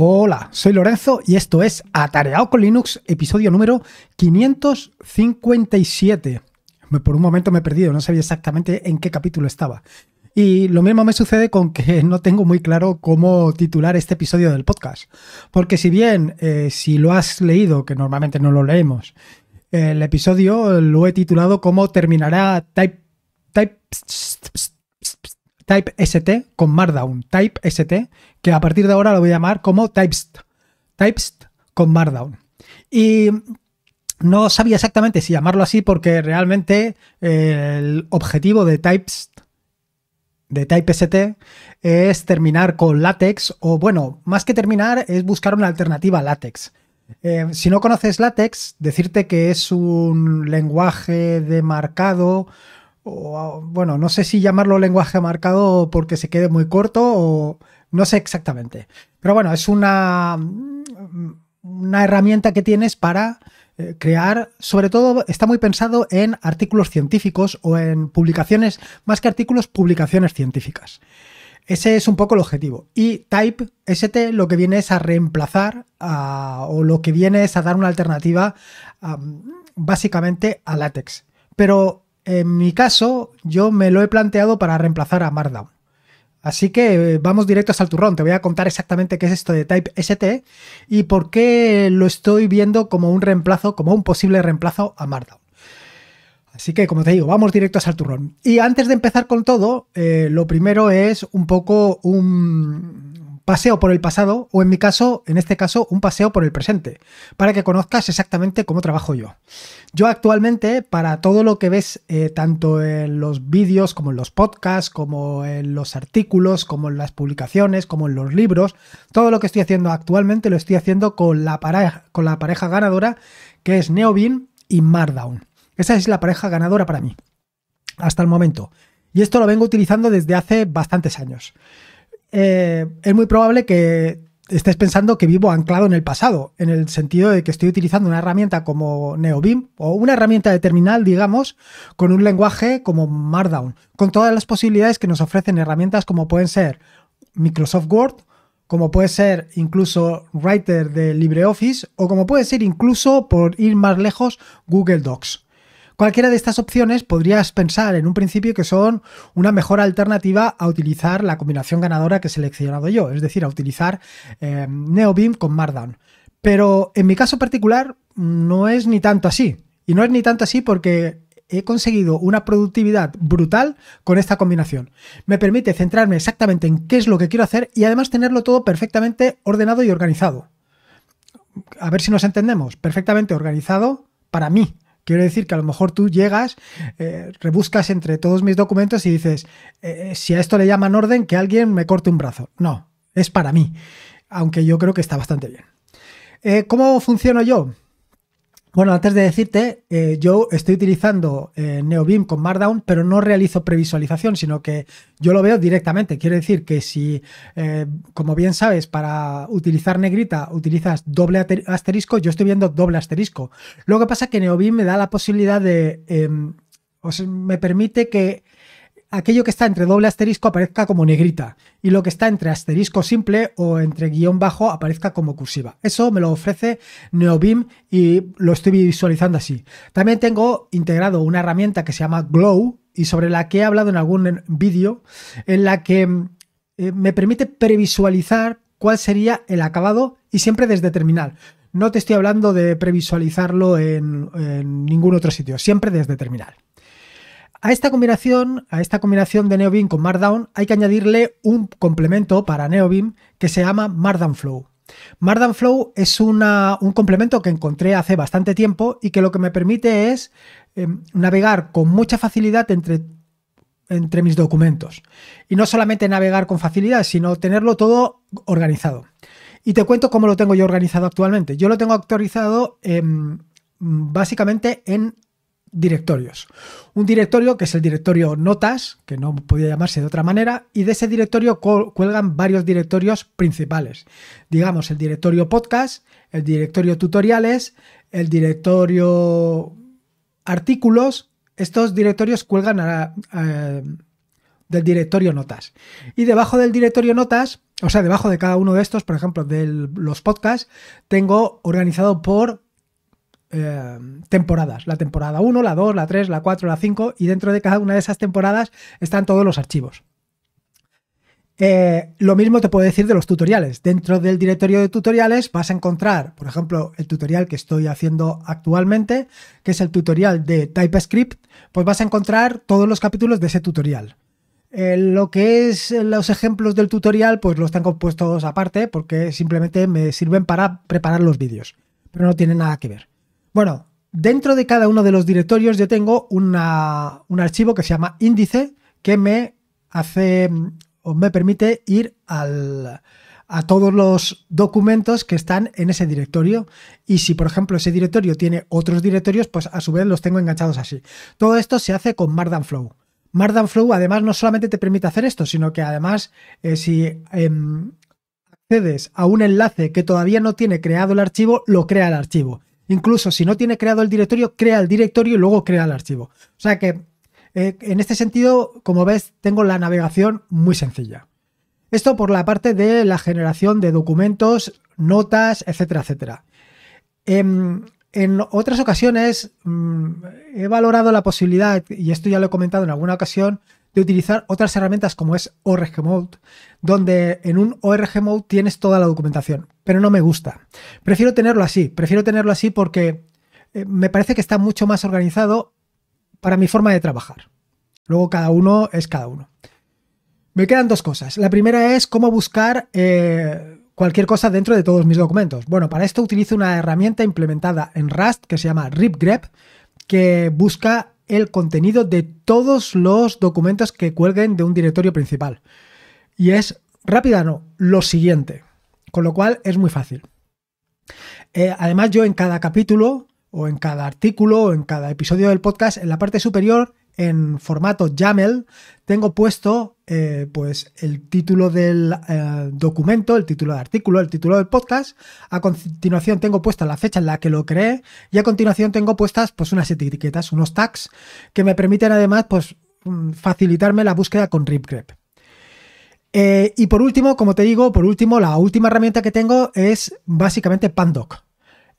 Hola, soy Lorenzo y esto es Atareado con Linux, episodio número 557. Por un momento me he perdido, no sabía exactamente en qué capítulo estaba. Y lo mismo me sucede con que no tengo muy claro cómo titular este episodio del podcast. Porque si bien, eh, si lo has leído, que normalmente no lo leemos, el episodio lo he titulado como terminará Type... type Type ST con Markdown. Type ST, que a partir de ahora lo voy a llamar como Typest. Typest con Markdown. Y no sabía exactamente si llamarlo así porque realmente eh, el objetivo de Types de TypeST es terminar con látex o bueno, más que terminar es buscar una alternativa a látex. Eh, si no conoces látex, decirte que es un lenguaje de marcado bueno, no sé si llamarlo lenguaje marcado porque se quede muy corto o no sé exactamente. Pero bueno, es una, mm, una herramienta que tienes para eh, crear, sobre todo está muy pensado en artículos científicos o en publicaciones, más que artículos, publicaciones científicas. Ese es un poco el objetivo. Y Type ST lo que viene es a reemplazar o lo que viene es a dar una alternativa básicamente a Latex Pero en mi caso, yo me lo he planteado para reemplazar a Markdown. Así que eh, vamos directos al turrón. Te voy a contar exactamente qué es esto de Type ST y por qué lo estoy viendo como un reemplazo, como un posible reemplazo a Markdown. Así que, como te digo, vamos directos al turrón. Y antes de empezar con todo, eh, lo primero es un poco un, paseo por el pasado o en mi caso, en este caso, un paseo por el presente, para que conozcas exactamente cómo trabajo yo. Yo actualmente, para todo lo que ves, eh, tanto en los vídeos como en los podcasts, como en los artículos, como en las publicaciones, como en los libros, todo lo que estoy haciendo actualmente lo estoy haciendo con la pareja, con la pareja ganadora, que es Neobin y Markdown. Esa es la pareja ganadora para mí, hasta el momento. Y esto lo vengo utilizando desde hace bastantes años. Eh, es muy probable que estés pensando que vivo anclado en el pasado, en el sentido de que estoy utilizando una herramienta como NeoBIM o una herramienta de terminal, digamos, con un lenguaje como Markdown, con todas las posibilidades que nos ofrecen herramientas como pueden ser Microsoft Word, como puede ser incluso Writer de LibreOffice o como puede ser incluso, por ir más lejos, Google Docs. Cualquiera de estas opciones podrías pensar en un principio que son una mejor alternativa a utilizar la combinación ganadora que he seleccionado yo, es decir, a utilizar em, NeoBeam con Markdown. Pero en mi caso particular no es ni tanto así. Y no es ni tanto así porque he conseguido una productividad brutal con esta combinación. Me permite centrarme exactamente en qué es lo que quiero hacer y además tenerlo todo perfectamente ordenado y organizado. A ver si nos entendemos. Perfectamente organizado para mí. Quiero decir que a lo mejor tú llegas, eh, rebuscas entre todos mis documentos y dices, eh, eh, si a esto le llaman orden, que alguien me corte un brazo. No, es para mí, aunque yo creo que está bastante bien. ¿Cómo funciono yo? Bueno, antes de decirte, eh, yo estoy utilizando eh, NeoBeam con Markdown, pero no realizo previsualización, sino que yo lo veo directamente. Quiero decir que si, eh, como bien sabes, para utilizar negrita utilizas doble asterisco, yo estoy viendo doble asterisco. Lo que pasa es que NeoBeam me da la posibilidad de... Em, sea, me permite que aquello que está entre doble asterisco aparezca como negrita y lo que está entre asterisco simple o entre guión bajo aparezca como cursiva. Eso me lo ofrece Neobim y lo estoy visualizando así. También tengo integrado una herramienta que se llama Glow y sobre la que he hablado en algún vídeo en la que mm, eh, me permite previsualizar cuál sería el acabado y siempre desde terminal. No te estoy hablando de previsualizarlo en, en ningún otro sitio, siempre desde terminal. A esta combinación, a esta combinación de NeoBeam con Markdown, hay que añadirle un complemento para NeoBeam que se llama Markdown Flow. Markdown Flow es un complemento que encontré hace bastante tiempo y que lo que me permite es eh, navegar con mucha facilidad entre, entre mis documentos. Y no solamente navegar con facilidad, sino tenerlo todo organizado. Y te cuento cómo lo tengo yo organizado actualmente. Yo lo tengo actualizado mm, básicamente en directorios. Un directorio que es el directorio notas, que no podía llamarse de otra manera, y de ese directorio cuelgan varios directorios principales. Digamos, el directorio podcast, el directorio tutoriales, el directorio artículos. Estos directorios cuelgan del directorio notas. Y debajo del directorio notas, o sea, debajo de cada uno de estos, por ejemplo, de los podcasts, tengo organizado por eh, temporadas, la temporada 1, la 2, la 3, la 4, la 5, y dentro de cada una de esas temporadas están todos los archivos. Eh, lo mismo te puedo decir de los tutoriales. Dentro del directorio de tutoriales vas a encontrar, por ejemplo, el tutorial que estoy haciendo actualmente, que es el tutorial de TypeScript, pues vas a encontrar todos los capítulos de ese tutorial. Eh, lo que es los ejemplos del tutorial, pues los tengo puestos aparte porque simplemente me sirven para preparar los vídeos, pero no tienen nada que ver. Bueno, dentro de cada uno de los directorios yo tengo un archivo que se llama índice que me hace o me permite ir a todos los documentos que están en ese directorio. Y si, por ejemplo, ese directorio tiene otros directorios, pues a su vez los tengo enganchados así. Todo esto se hace con Markdown Flow. Flow además no solamente te permite hacer esto, sino que además eh, si em, accedes a un enlace que todavía no tiene creado el archivo, lo crea el archivo. Incluso si no tiene creado el directorio, crea el directorio y luego crea el archivo. O sea que eh, en este sentido, como ves, tengo la navegación muy sencilla. Esto por la parte de la generación de documentos, notas, etcétera, etcétera. Em, en, otras ocasiones mm, he valorado la posibilidad, y esto ya lo he comentado en alguna ocasión, de utilizar otras herramientas como es ORG Mode, donde en un ORG Mode tienes toda la documentación pero no me gusta. Prefiero tenerlo así, prefiero tenerlo así porque eh, me parece que está mucho más organizado para mi forma de trabajar. Luego cada uno es cada uno. Me quedan dos cosas. La primera es cómo buscar eh, cualquier cosa dentro de todos mis documentos. Bueno, para esto utilizo una herramienta implementada en Rust que se llama RipGrep, que busca el contenido de todos los documentos que cuelguen de un directorio principal. Y es rápida, no, lo siguiente. Con lo cual es muy fácil. Eh, además, yo en cada capítulo o en cada artículo o en cada episodio del podcast, en la parte superior, en formato YAML, tengo puesto eh, pues el título del eh, documento, el título del artículo, el título del podcast. A continuación tengo puesta la fecha en la que lo creé y a continuación tengo puestas pues unas etiquetas, unos tags que me permiten además pues mm, facilitarme la búsqueda con RipGrep. Eh, y por último, como te digo, por último, la última herramienta que tengo es básicamente Pandoc.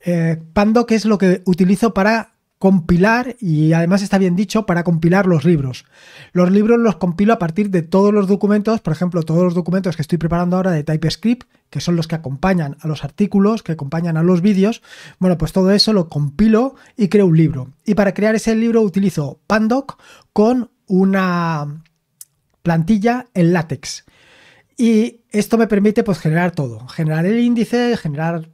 Eh, Pandoc es lo que utilizo para compilar, y además está bien dicho, para compilar los libros. Los libros los compilo a partir de todos los documentos, por ejemplo, todos los documentos que estoy preparando ahora de TypeScript, que son los que acompañan a los artículos, que acompañan a los vídeos. Bueno, pues todo eso lo compilo y creo un libro. Y para crear ese libro utilizo Pandoc con una plantilla en látex. Y esto me permite pues generar todo, generar el índice, generar,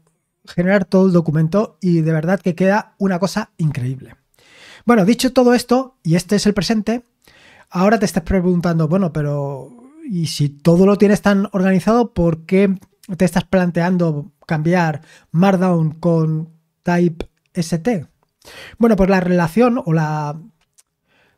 generar todo el documento y de verdad que queda una cosa increíble. Bueno, dicho todo esto, y este es el presente, ahora te estás preguntando, bueno, pero y si todo lo tienes tan organizado, ¿por qué te estás planteando cambiar Markdown con TypeST? Bueno, pues la relación o la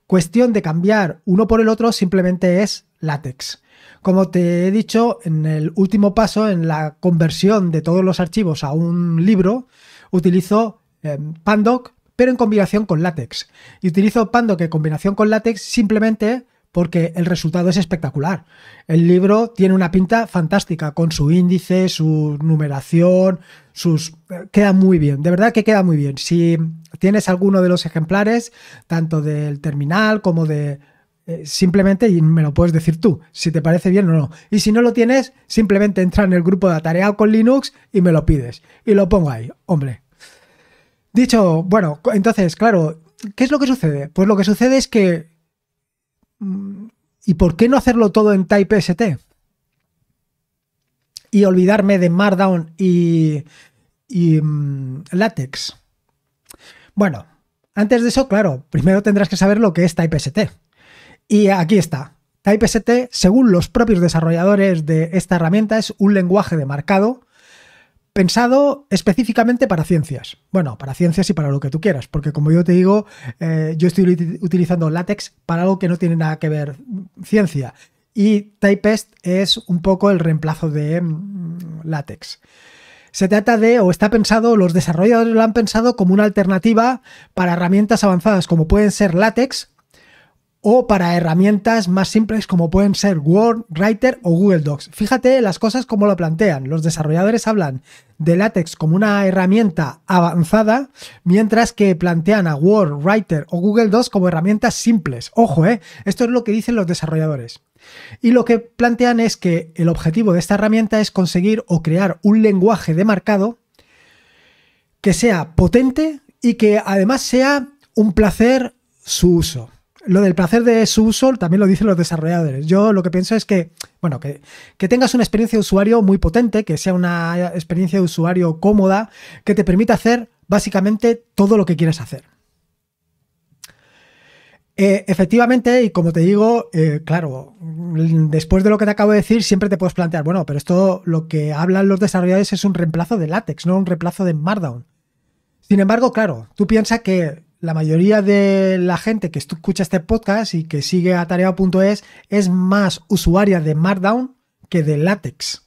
cuestión de cambiar uno por el otro simplemente es látex. Como te he dicho, en el último paso, en la conversión de todos los archivos a un libro, utilizo em, Pandoc, pero en combinación con LaTeX. Y utilizo Pandoc en combinación con LaTeX simplemente porque el resultado es espectacular. El libro tiene una pinta fantástica con su índice, su numeración, sus eh, queda muy bien, de verdad que queda muy bien. Si tienes alguno de los ejemplares, tanto del terminal como de eh, simplemente, y me lo puedes decir tú, si te parece bien o no. Y si no lo tienes, simplemente entra en el grupo de tarea con Linux y me lo pides. Y lo pongo ahí, hombre. Dicho, bueno, entonces, claro, ¿qué es lo que sucede? Pues lo que sucede es que... Mm, ¿Y por qué no hacerlo todo en TypeST? Y olvidarme de Markdown y, y mm, Latex. Bueno, antes de eso, claro, primero tendrás que saber lo que es TypeST. Y aquí está. TypeST, según los propios desarrolladores de esta herramienta, es un lenguaje de marcado pensado específicamente para ciencias. Bueno, para ciencias y para lo que tú quieras, porque como yo te digo, eh, yo estoy utilizando látex para algo que no tiene nada que ver ciencia. Y Typest es un poco el reemplazo de LaTeX. Mm, látex. Se trata de, o está pensado, los desarrolladores lo han pensado como una alternativa para herramientas avanzadas como pueden ser látex, o para herramientas más simples como pueden ser Word, Writer o Google Docs. Fíjate las cosas como lo plantean. Los desarrolladores hablan de LaTeX como una herramienta avanzada, mientras que plantean a Word, Writer o Google Docs como herramientas simples. Ojo, ¿eh? esto es lo que dicen los desarrolladores. Y lo que plantean es que el objetivo de esta herramienta es conseguir o crear un lenguaje de marcado que sea potente y que además sea un placer su uso lo del placer de su uso también lo dicen los desarrolladores. Yo lo que pienso es que, bueno, que, tengas una experiencia de usuario muy potente, que sea una experiencia de usuario cómoda, que te permita hacer básicamente todo lo que quieres hacer. Eh, efectivamente, y como te digo, eh, claro, después de lo que te acabo de decir, siempre te puedes plantear, bueno, pero esto lo que hablan los desarrolladores es un reemplazo de látex, no un reemplazo de Markdown. Sin embargo, claro, tú piensas que la mayoría de la gente que escucha este podcast y que sigue a tarea.es es más usuaria de Markdown que de Latex.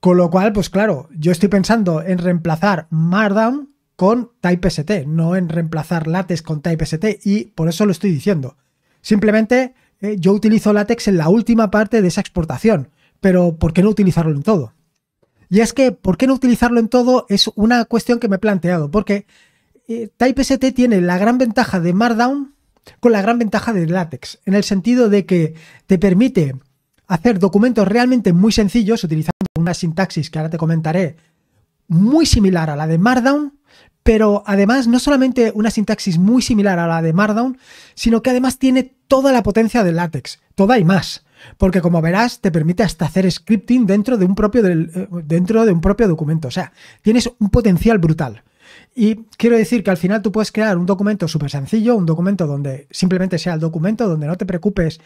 Con lo cual, pues claro, yo estoy pensando en reemplazar Markdown con TypeST, no en reemplazar Latex con TypeST y por eso lo estoy diciendo. Simplemente eh, yo utilizo Latex en la última parte de esa exportación, pero ¿por qué no utilizarlo en todo? Y es que, ¿por qué no utilizarlo en todo? Es una cuestión que me he planteado, porque eh, TypeST tiene la gran ventaja de Markdown con la gran ventaja de Latex, en el sentido de que te permite hacer documentos realmente muy sencillos utilizando una sintaxis que ahora te comentaré muy similar a la de Markdown, pero además no solamente una sintaxis muy similar a la de Markdown, sino que además tiene toda la potencia de Latex, toda y más. Porque como verás, te permite hasta hacer scripting dentro de un propio, eh, dentro de un propio documento. O sea, tienes un potencial brutal. Y quiero decir que al final tú puedes crear un documento súper sencillo, un documento donde simplemente sea el documento, donde no te preocupes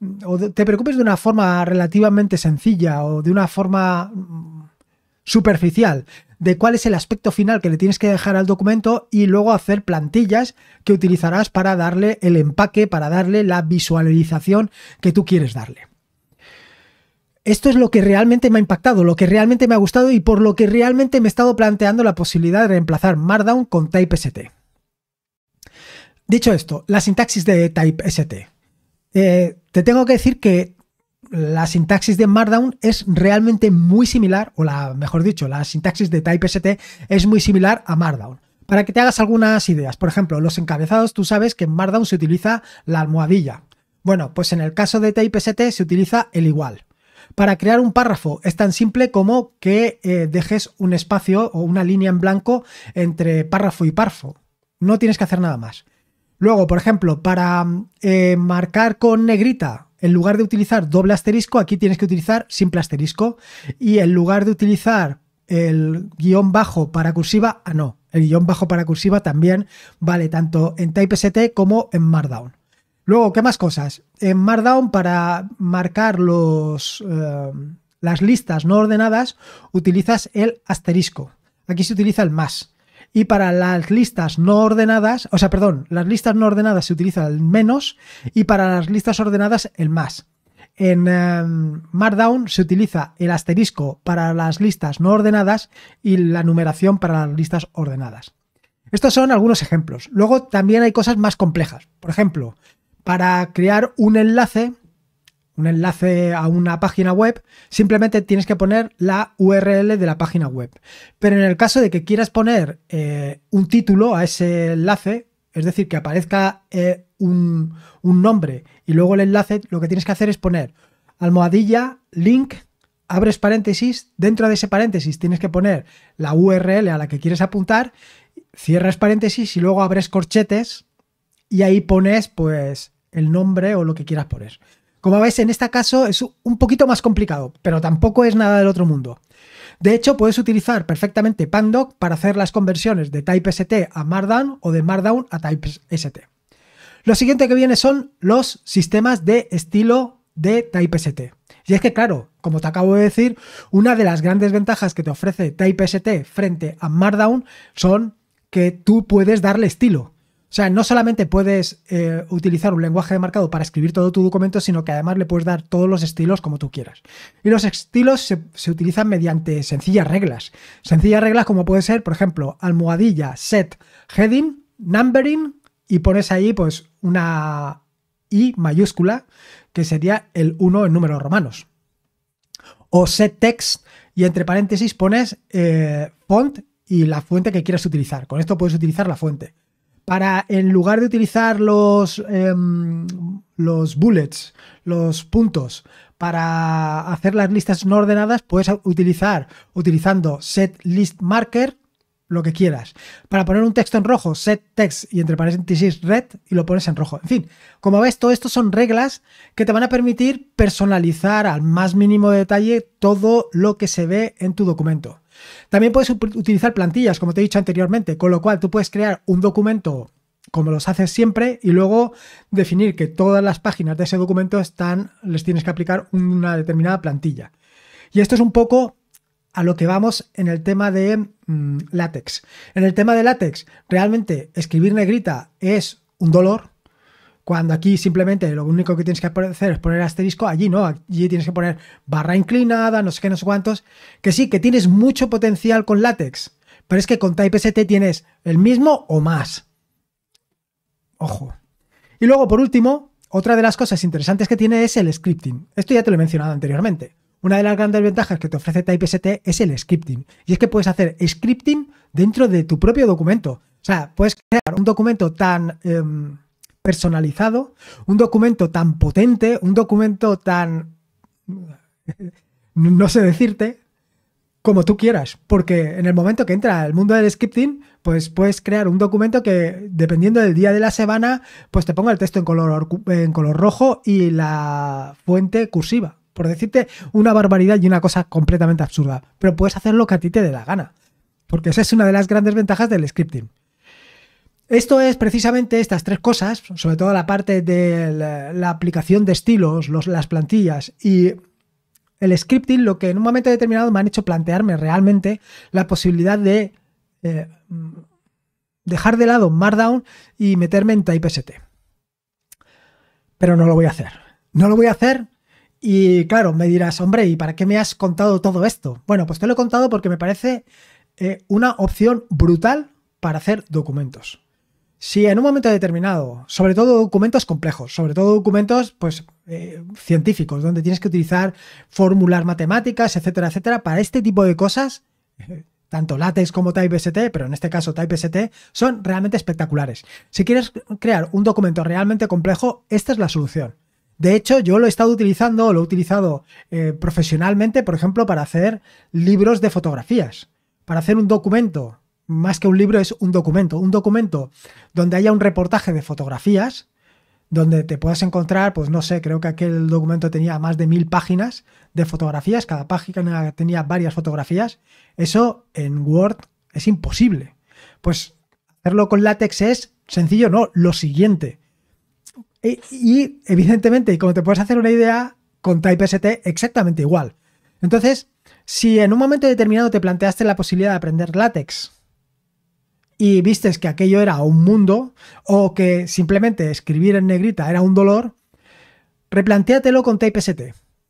mm, o te preocupes de una forma relativamente sencilla o de una forma mm, superficial de cuál es el aspecto final que le tienes que dejar al documento y luego hacer plantillas que utilizarás para darle el empaque, para darle la visualización que tú quieres darle esto es lo que realmente me ha impactado, lo que realmente me ha gustado y por lo que realmente me he estado planteando la posibilidad de reemplazar Markdown con TypeST. Dicho esto, la sintaxis de TypeST. Eh, te tengo que decir que la sintaxis de Markdown es realmente muy similar, o la, mejor dicho, la sintaxis de TypeST es muy similar a Markdown. Para que te hagas algunas ideas, por ejemplo, los encabezados, tú sabes que en Markdown se utiliza la almohadilla. Bueno, pues en el caso de TypeST se utiliza el igual para crear un párrafo. Es tan simple como que eh, dejes un espacio o una línea en blanco entre párrafo y párrafo. No tienes que hacer nada más. Luego, por ejemplo, para eh, marcar con negrita, en lugar de utilizar doble asterisco, aquí tienes que utilizar simple asterisco. Y en lugar de utilizar el guión bajo para cursiva, ah, no, el guión bajo para cursiva también vale tanto en TypeST como en Markdown. Luego, ¿qué más cosas? En Markdown, para marcar eh, las listas no ordenadas, utilizas el asterisco. Aquí se utiliza el más. Y para las listas no ordenadas, o sea, perdón, las listas no ordenadas se utiliza el menos y para las listas ordenadas el más. En eh, Markdown se utiliza el asterisco para las listas no ordenadas y la numeración para las listas ordenadas. Estos son algunos ejemplos. Luego también hay cosas más complejas. Por ejemplo, para crear un enlace, un enlace a una página web, simplemente tienes que poner la URL de la página web. Pero en el caso de que quieras poner eh, un título a ese enlace, es decir, que aparezca eh, un, un nombre y luego el enlace, lo que tienes que hacer es poner almohadilla, link, abres paréntesis, dentro de ese paréntesis tienes que poner la URL a la que quieres apuntar, cierras paréntesis y luego abres corchetes y ahí pones pues el nombre o lo que quieras poner. Como veis, en este caso es un poquito más complicado, pero tampoco es nada del otro mundo. De hecho, puedes utilizar perfectamente Pandoc para hacer las conversiones de TypeST a Markdown o de Markdown a TypeST. Lo siguiente que viene son los sistemas de estilo de TypeST. Y es que, claro, como te acabo de decir, una de las grandes ventajas que te ofrece TypeST frente a Markdown son que tú puedes darle estilo. O sea, no solamente puedes eh, utilizar un lenguaje de marcado para escribir todo tu documento, sino que además le puedes dar todos los estilos como tú quieras. Y los estilos se, utilizan mediante sencillas reglas. Sencillas reglas como puede ser, por ejemplo, almohadilla, set, heading, numbering, y pones ahí pues una I mayúscula, que sería el 1 en números romanos. O set text, y entre paréntesis pones eh, font y la fuente que quieras utilizar. Con esto puedes utilizar la fuente para en lugar de utilizar los, em, los bullets, los puntos, para hacer las listas no ordenadas, puedes utilizar, utilizando set list marker, lo que quieras. Para poner un texto en rojo, set text y entre paréntesis red y lo pones en rojo. En fin, como ves, todo esto son reglas que te van a permitir personalizar al más mínimo detalle todo lo que se ve en tu documento. También puedes utilizar plantillas, como te he dicho anteriormente, con lo cual tú puedes crear un documento como los haces siempre y luego definir que todas las páginas de ese documento están, les tienes que aplicar una determinada plantilla. Y esto es un poco a lo que vamos en el tema de mm, látex. En el tema de látex, realmente escribir negrita es un dolor, cuando aquí simplemente lo único que tienes que hacer es poner asterisco, allí no, allí tienes que poner barra inclinada, no sé qué, no sé cuántos. Que sí, que tienes mucho potencial con látex, pero es que con TypeST tienes el mismo o más. Ojo. Y luego, por último, otra de las cosas interesantes que tiene es el scripting. Esto ya te lo he mencionado anteriormente. Una de las grandes ventajas que te ofrece TypeST es el scripting. Y es que puedes hacer scripting dentro de tu propio documento. O sea, puedes crear un documento tan... Em, personalizado, un documento tan potente, un documento tan... no sé decirte, como tú quieras, porque en el momento que entra al mundo del scripting, pues puedes crear un documento que, dependiendo del día de la semana, pues te ponga el texto en color, en color rojo y la fuente cursiva. Por decirte una barbaridad y una cosa completamente absurda. Pero puedes hacer lo que a ti te dé la gana. Porque esa es una de las grandes ventajas del scripting. Esto es precisamente estas tres cosas, sobre todo la parte de la, aplicación de estilos, las plantillas y el scripting, lo que en un momento determinado me han hecho plantearme realmente la posibilidad de eh, dejar de lado Markdown y meterme en TypeST. Pero no lo voy a hacer. No lo voy a hacer y claro, me dirás, hombre, ¿y para qué me has contado todo esto? Bueno, pues te lo he contado porque me parece eh, una opción brutal para hacer documentos. Si en un momento determinado, sobre todo documentos complejos, sobre todo documentos pues, eh, científicos, donde tienes que utilizar fórmulas matemáticas, etcétera, etcétera, para este tipo de cosas, tanto látex como TypeST, pero en este caso TypeST, son realmente espectaculares. Si quieres crear un documento realmente complejo, esta es la solución. De hecho, yo lo he estado utilizando, lo he utilizado eh, profesionalmente, por ejemplo, para hacer libros de fotografías, para hacer un documento más que un libro es un documento, un documento donde haya un reportaje de fotografías, donde te puedas encontrar, pues no sé, creo que aquel documento tenía más de mil páginas de fotografías, cada página tenía varias fotografías, eso en Word es imposible. Pues hacerlo con látex es sencillo, no, lo siguiente. E, y, evidentemente, y como te puedes hacer una idea, con TypeST exactamente igual. Entonces, si en un momento determinado te planteaste la posibilidad de aprender látex, y vistes que aquello era un mundo o que simplemente escribir en negrita era un dolor, replantéatelo con TypeST.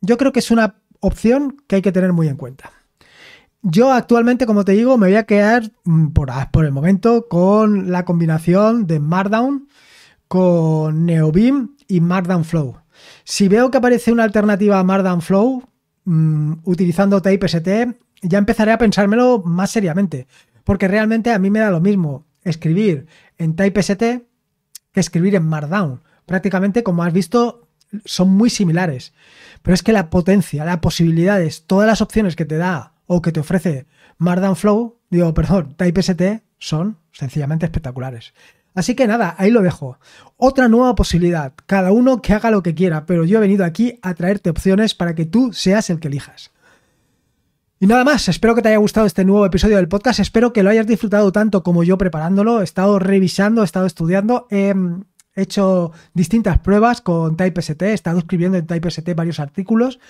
Yo creo que es una opción que hay que tener muy en cuenta. Yo actualmente, como te digo, me voy a quedar mm, por, ah, por el momento con la combinación de Markdown con NeoBeam y Markdown Flow. Si veo que aparece una alternativa a Markdown Flow mm, utilizando TypeST, ya empezaré a pensármelo más seriamente porque realmente a mí me da lo mismo escribir en TypeST que escribir en Markdown. Prácticamente, como has visto, son muy similares. Pero es que la potencia, las posibilidades, todas las opciones que te da o que te ofrece Markdown Flow, digo, perdón, TypeST, son sencillamente espectaculares. Así que nada, ahí lo dejo. Otra nueva posibilidad, cada uno que haga lo que quiera, pero yo he venido aquí a traerte opciones para que tú seas el que elijas. Y nada más, espero que te haya gustado este nuevo episodio del podcast, espero que lo hayas disfrutado tanto como yo preparándolo, he estado revisando, he estado estudiando, he mm, hecho distintas pruebas con TypeST, he estado escribiendo en TypeST varios artículos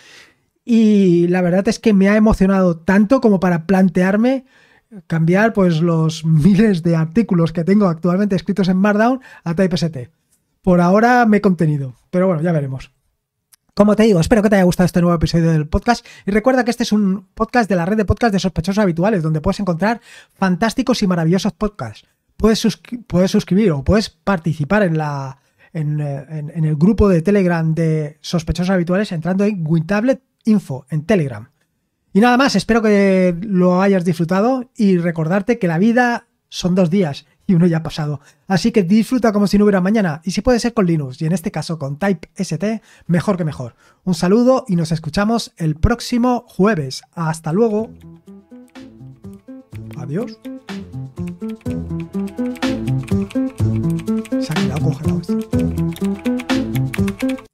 y la verdad es que me ha emocionado tanto como para plantearme cambiar pues los miles de artículos que tengo actualmente escritos en Markdown a TypeST. Por ahora me he contenido, pero bueno, ya veremos. Como te digo, espero que te haya gustado este nuevo episodio del podcast y recuerda que este es un podcast de la red de podcast de sospechosos habituales donde puedes encontrar fantásticos y maravillosos podcasts. Puedes, suscribir o puedes participar en la... Eh, en, en, el grupo de Telegram de sospechosos habituales entrando en Wintablet Info en Telegram. Y nada más, espero que lo hayas disfrutado y recordarte que la vida son dos días y uno ya ha pasado. Así que disfruta como si no hubiera mañana y si puede ser con Linux y en este caso con Type ST, mejor que mejor. Un saludo y nos escuchamos el próximo jueves. Hasta luego. Adiós. Se ha quedado congelado este.